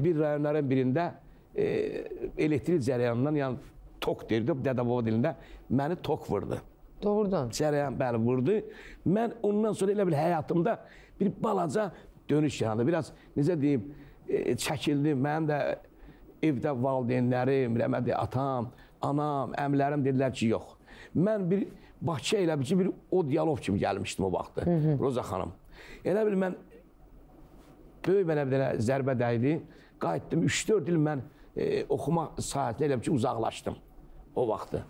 Bir rayonların birində e, elektrik cərəyanından, yəni tok deyirdi, dədə-baba dilində məni tok vurdu. Doğrudan. Cərəyan bəli vurdu. Mən ondan sonra elə bil həyatımda bir balaca dönüş yarandı. Biraz necə deyim, e, çəkildi. Mənim də evdə valideynlərim, eləmədi atam, anam, əmlərim dedilər ki, yox. Mən bir Bakıya elə bil ki, bir o diyalog kimi gəlmişdim o vaxtı. Hı -hı. Roza xanım. Elə bil mən böyük mənə bir dənə zərbə dəydi. Qayıtdım 3-4 il mən e, oxuma sahəsində elə ki uzaqlaşdım o vaxtı.